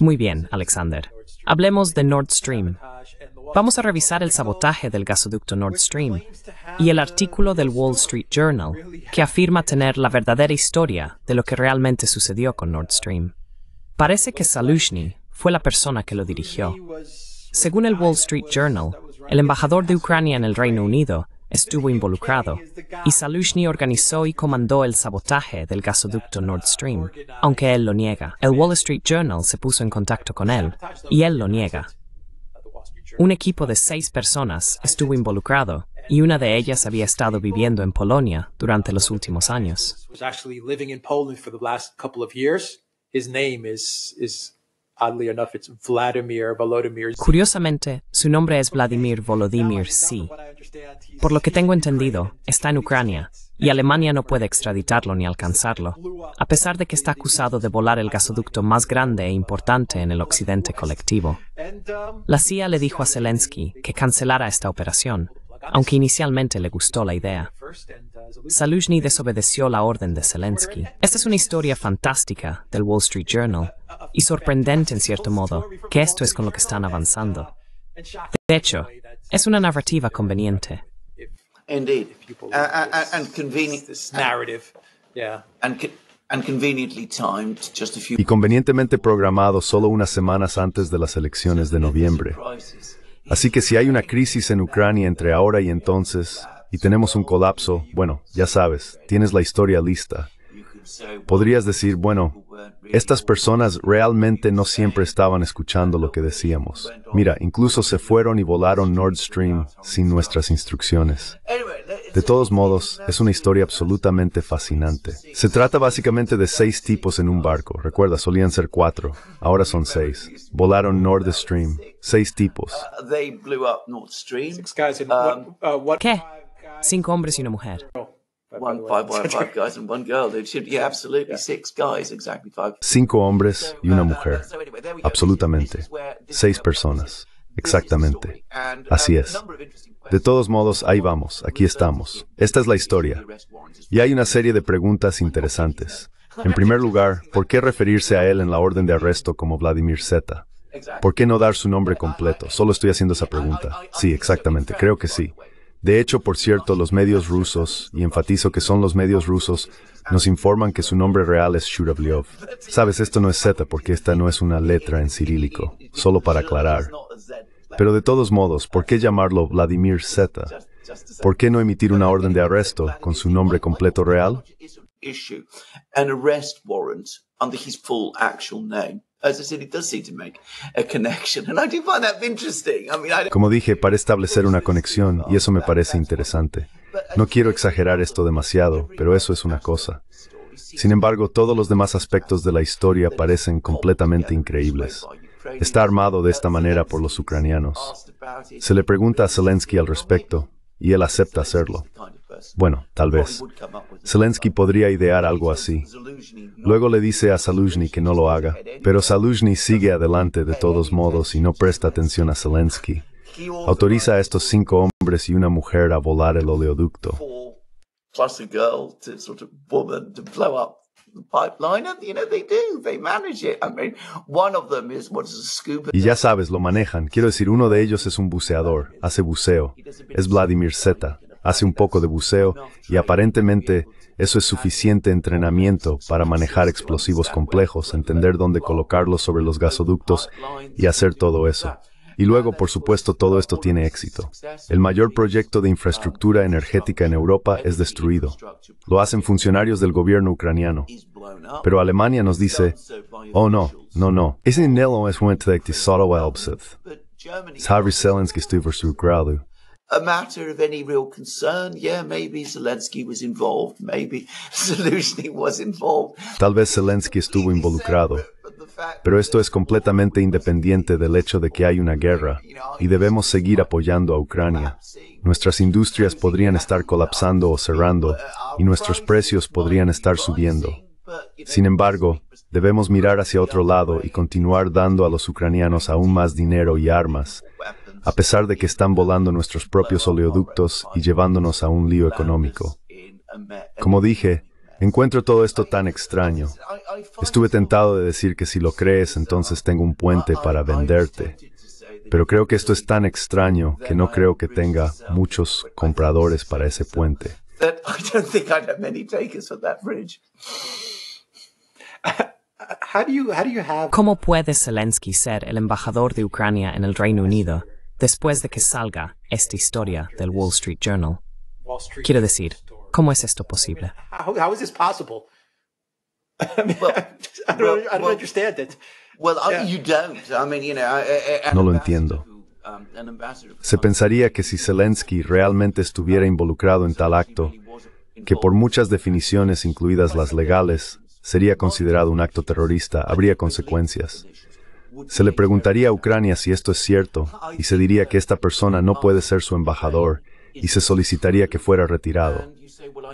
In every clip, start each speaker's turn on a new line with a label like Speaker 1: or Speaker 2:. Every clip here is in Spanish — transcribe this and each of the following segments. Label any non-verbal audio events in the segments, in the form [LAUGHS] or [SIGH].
Speaker 1: Muy bien, Alexander. Hablemos de Nord Stream. Vamos a revisar el sabotaje del gasoducto Nord Stream y el artículo del Wall Street Journal que afirma tener la verdadera historia de lo que realmente sucedió con Nord Stream. Parece que Salushny fue la persona que lo dirigió. Según el Wall Street Journal, el embajador de Ucrania en el Reino Unido estuvo involucrado y Salushny organizó y comandó el sabotaje del gasoducto Nord Stream, aunque él lo niega. El Wall Street Journal se puso en contacto con él y él lo niega. Un equipo de seis personas estuvo involucrado y una de ellas había estado viviendo en Polonia durante los últimos años. Curiosamente, su nombre es Vladimir Volodymyr Si, por lo que tengo entendido, está en Ucrania y Alemania no puede extraditarlo ni alcanzarlo, a pesar de que está acusado de volar el gasoducto más grande e importante en el occidente colectivo. La CIA le dijo a Zelensky que cancelara esta operación, aunque inicialmente le gustó la idea. Saluzhny desobedeció la orden de Zelensky. Esta es una historia fantástica del Wall Street Journal y sorprendente en cierto modo que esto es con lo que están avanzando. De hecho, es una narrativa conveniente.
Speaker 2: y convenientemente programado solo unas semanas antes de las elecciones de noviembre. Así que si hay una crisis en Ucrania entre ahora y entonces, y tenemos un colapso, bueno, ya sabes, tienes la historia lista. Podrías decir, bueno, estas personas realmente no siempre estaban escuchando lo que decíamos. Mira, incluso se fueron y volaron Nord Stream sin nuestras instrucciones. De todos modos, es una historia absolutamente fascinante. Se trata básicamente de seis tipos en un barco. Recuerda, solían ser cuatro, ahora son seis. Volaron Nord Stream, seis tipos.
Speaker 3: Um, uh, ¿Qué?
Speaker 1: Cinco hombres y una mujer. Oh.
Speaker 2: Cinco hombres y una uh, uh, mujer. Absolutamente. Seis personas. Exactamente. Um, Así es. De todos modos, ahí vamos, aquí estamos. Esta es la historia. Y hay una serie de preguntas interesantes. En [LAUGHS] primer lugar, ¿por qué referirse a él en la orden de arresto como Vladimir Z? ¿Por qué no dar su nombre completo? Solo estoy haciendo esa pregunta. Sí, exactamente, creo que sí. De hecho, por cierto, los medios rusos, y enfatizo que son los medios rusos, nos informan que su nombre real es Shuravlyov. Sabes, esto no es Z porque esta no es una letra en cirílico, solo para aclarar. Pero de todos modos, ¿por qué llamarlo Vladimir Z? ¿Por qué no emitir una orden de arresto con su nombre completo real? Como dije, para establecer una conexión, y eso me parece interesante. No quiero exagerar esto demasiado, pero eso es una cosa. Sin embargo, todos los demás aspectos de la historia parecen completamente increíbles. Está armado de esta manera por los ucranianos. Se le pregunta a Zelensky al respecto, y él acepta hacerlo. Bueno, tal vez. Zelensky podría idear algo así. Luego le dice a Zaluzhny que no lo haga, pero Zaluzhny sigue adelante de todos modos y no presta atención a Zelensky. Autoriza a estos cinco hombres y una mujer a volar el oleoducto. Y ya sabes, lo manejan. Quiero decir, uno de ellos es un buceador, hace buceo. Es Vladimir Zeta hace un poco de buceo y aparentemente eso es suficiente entrenamiento para manejar explosivos complejos, entender dónde colocarlos sobre los gasoductos y hacer todo eso. Y luego, por supuesto, todo esto tiene éxito. El mayor proyecto de infraestructura energética en Europa es destruido. Lo hacen funcionarios del gobierno ucraniano. Pero Alemania nos dice, oh no, no, no. Ese es un Tal vez Zelensky estuvo involucrado. Pero esto es completamente independiente del hecho de que hay una guerra y debemos seguir apoyando a Ucrania. Nuestras industrias podrían estar colapsando o cerrando y nuestros precios podrían estar subiendo. Sin embargo, debemos mirar hacia otro lado y continuar dando a los ucranianos aún más dinero y armas a pesar de que están volando nuestros propios oleoductos y llevándonos a un lío económico. Como dije, encuentro todo esto tan extraño. Estuve tentado de decir que si lo crees, entonces tengo un puente para venderte. Pero creo que esto es tan extraño que no creo que tenga muchos compradores para ese puente.
Speaker 1: ¿Cómo puede Zelensky ser el embajador de Ucrania en el Reino Unido? después de que salga esta historia del Wall Street Journal. Quiero decir, ¿cómo es esto posible?
Speaker 3: No lo entiendo.
Speaker 2: Um, Se pensaría que si Zelensky realmente estuviera um, involucrado en tal acto, que por muchas definiciones, incluidas las legales, sería considerado un acto terrorista, habría consecuencias. Se le preguntaría a Ucrania si esto es cierto, y se diría que esta persona no puede ser su embajador, y se solicitaría que fuera retirado.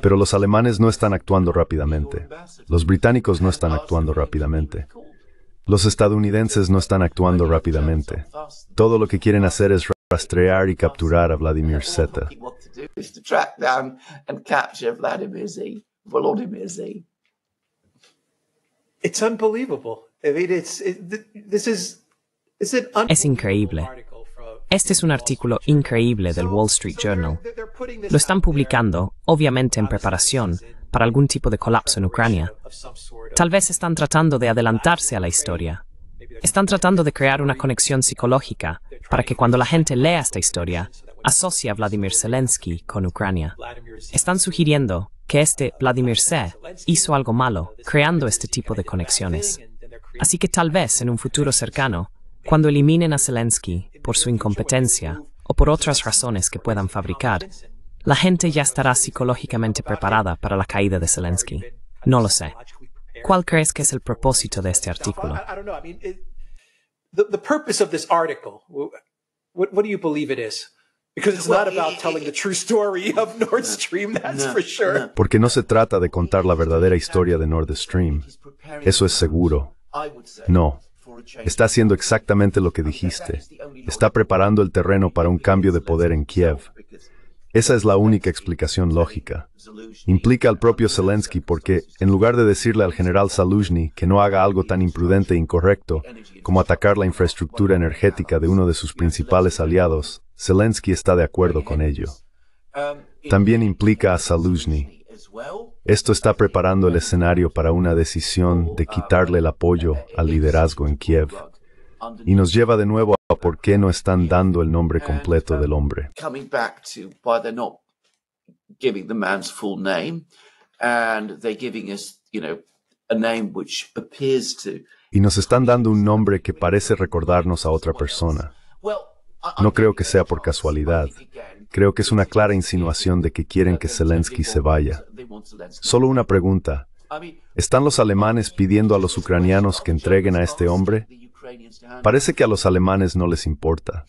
Speaker 2: Pero los alemanes no están actuando rápidamente. Los británicos no están actuando rápidamente. Los estadounidenses no están actuando rápidamente. Todo lo que quieren hacer es rastrear y capturar a Vladimir Zeta.
Speaker 3: It's unbelievable.
Speaker 1: Es increíble. Este es un artículo increíble del Wall Street Journal. Lo están publicando, obviamente en preparación, para algún tipo de colapso en Ucrania. Tal vez están tratando de adelantarse a la historia. Están tratando de crear una conexión psicológica para que cuando la gente lea esta historia, asocie a Vladimir Zelensky con Ucrania. Están sugiriendo que este Vladimir C hizo algo malo, creando este tipo de conexiones. Así que tal vez en un futuro cercano, cuando eliminen a Zelensky por su incompetencia o por otras razones que puedan fabricar, la gente ya estará psicológicamente preparada para la caída de Zelensky. No lo sé. ¿Cuál crees que es el propósito de este artículo?
Speaker 2: Porque no se trata de contar la verdadera historia de Nord Stream. Eso es seguro. No, está haciendo exactamente lo que dijiste. Está preparando el terreno para un cambio de poder en Kiev. Esa es la única explicación lógica. Implica al propio Zelensky porque, en lugar de decirle al general Zaluzhny que no haga algo tan imprudente e incorrecto como atacar la infraestructura energética de uno de sus principales aliados, Zelensky está de acuerdo con ello. Um, También implica a Zaluzhny. Esto está preparando el escenario para una decisión de quitarle el apoyo al liderazgo en Kiev y nos lleva de nuevo a por qué no están dando el nombre completo del hombre. Y nos están dando un nombre que parece recordarnos a otra persona. No creo que sea por casualidad. Creo que es una clara insinuación de que quieren que Zelensky se vaya. Solo una pregunta. ¿Están los alemanes pidiendo a los ucranianos que entreguen a este hombre? Parece que a los alemanes no les importa.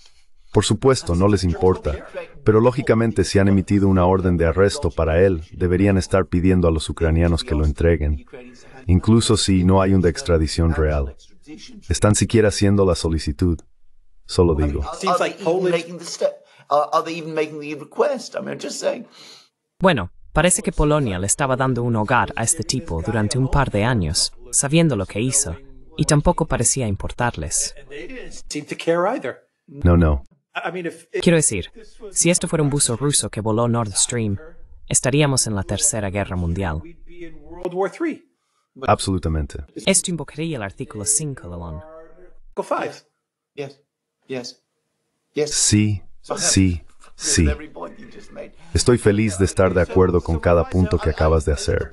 Speaker 2: Por supuesto, no les importa, pero lógicamente si han emitido una orden de arresto para él, deberían estar pidiendo a los ucranianos que lo entreguen, incluso si no hay una extradición real. ¿Están siquiera haciendo la solicitud? Solo digo.
Speaker 1: Bueno, Parece que Polonia le estaba dando un hogar a este tipo durante un par de años, sabiendo lo que hizo, y tampoco parecía importarles. No, no. Quiero decir, si esto fuera un buzo ruso que voló Nord Stream, estaríamos en la Tercera Guerra Mundial.
Speaker 2: Absolutamente.
Speaker 1: Esto invocaría el artículo 5,
Speaker 2: Sí, Sí, sí, Sí. Estoy feliz de estar de acuerdo con cada punto que acabas de hacer.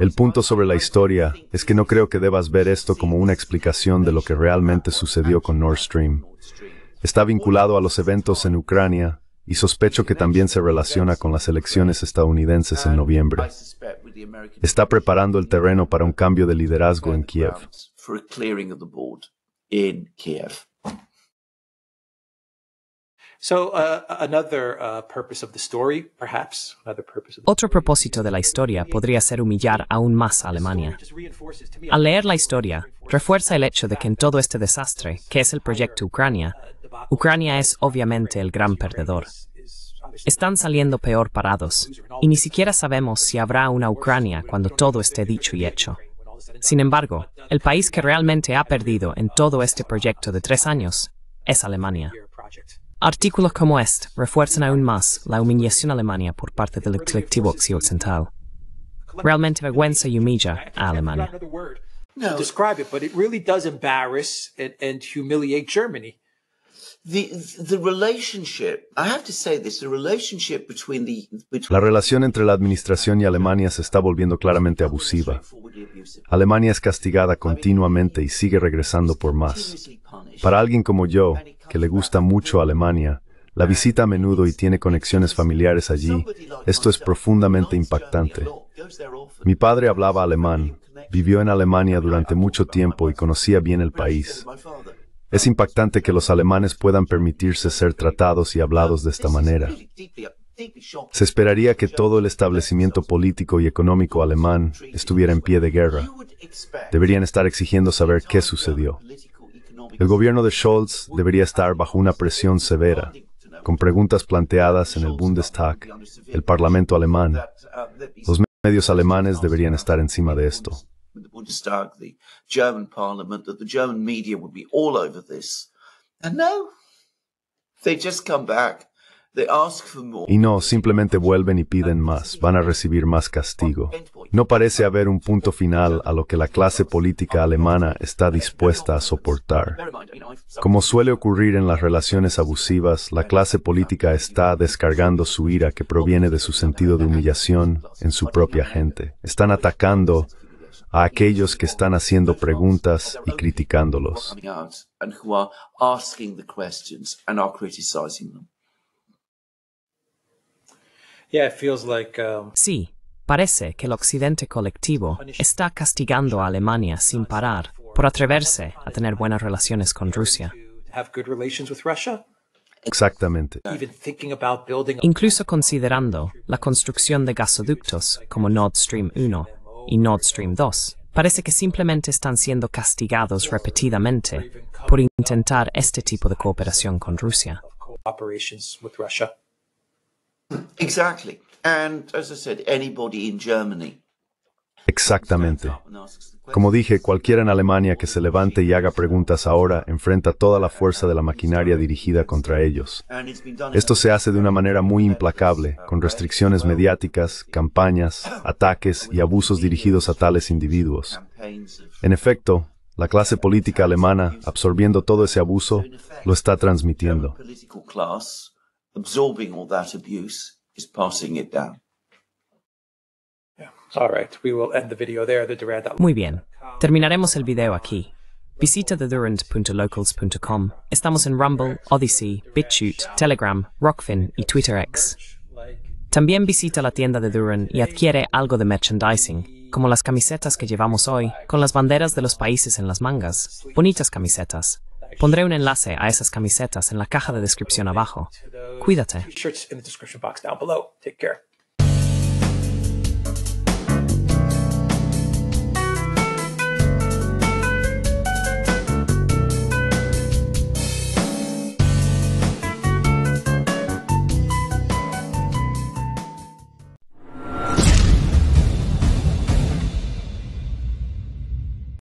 Speaker 2: El punto sobre la historia es que no creo que debas ver esto como una explicación de lo que realmente sucedió con Nord Stream. Está vinculado a los eventos en Ucrania y sospecho que también se relaciona con las elecciones estadounidenses en noviembre. Está preparando el terreno para un cambio de liderazgo en Kiev.
Speaker 1: Otro propósito de la historia podría ser humillar aún más a Alemania. Al leer la historia, refuerza el hecho de que en todo este desastre, que es el proyecto uh, Ucrania, Ucrania es obviamente el gran perdedor. Están saliendo peor parados, y ni siquiera sabemos si habrá una Ucrania cuando todo esté dicho y hecho. Sin embargo, uh, el país que realmente ha perdido en todo este proyecto de tres años es Alemania. Artículos como este refuerzan aún más la humillación a Alemania por parte del colectivo occidental. Realmente vergüenza y humilla a Alemania.
Speaker 4: No. Describe it, but it really does embarrass and, and humiliate Germany.
Speaker 3: La
Speaker 2: relación entre la administración y Alemania se está volviendo claramente abusiva. Alemania es castigada continuamente y sigue regresando por más. Para alguien como yo, que le gusta mucho Alemania, la visita a menudo y tiene conexiones familiares allí, esto es profundamente impactante. Mi padre hablaba alemán, vivió en Alemania durante mucho tiempo y conocía bien el país. Es impactante que los alemanes puedan permitirse ser tratados y hablados de esta manera. Se esperaría que todo el establecimiento político y económico alemán estuviera en pie de guerra. Deberían estar exigiendo saber qué sucedió. El gobierno de Scholz debería estar bajo una presión severa, con preguntas planteadas en el Bundestag, el Parlamento alemán. Los medios alemanes deberían estar encima de esto. Y no, simplemente vuelven y piden más, van a recibir más castigo. No parece haber un punto final a lo que la clase política alemana está dispuesta a soportar. Como suele ocurrir en las relaciones abusivas, la clase política está descargando su ira que proviene de su sentido de humillación en su propia gente. Están atacando a aquellos que están haciendo preguntas y criticándolos.
Speaker 3: Um,
Speaker 1: sí, parece que el Occidente colectivo está castigando a Alemania sin parar por atreverse a tener buenas relaciones con Rusia.
Speaker 2: Exactamente.
Speaker 1: Incluso considerando la construcción de gasoductos como Nord Stream 1 y Nord Stream 2 parece que simplemente están siendo castigados repetidamente por intentar este tipo de cooperación con
Speaker 2: Rusia. Exactamente. Como dije, cualquiera en Alemania que se levante y haga preguntas ahora enfrenta toda la fuerza de la maquinaria dirigida contra ellos. Esto se hace de una manera muy implacable, con restricciones mediáticas, campañas, ataques y abusos dirigidos a tales individuos. En efecto, la clase política alemana, absorbiendo todo ese abuso, lo está transmitiendo.
Speaker 4: Muy bien,
Speaker 1: terminaremos el video aquí. Visita thedurand.locals.com. Estamos en Rumble, Odyssey, BitChute, Telegram, Rockfin y TwitterX. También visita la tienda de Duran y adquiere algo de merchandising, como las camisetas que llevamos hoy, con las banderas de los países en las mangas. Bonitas camisetas. Pondré un enlace a esas camisetas en la caja de descripción abajo. Cuídate.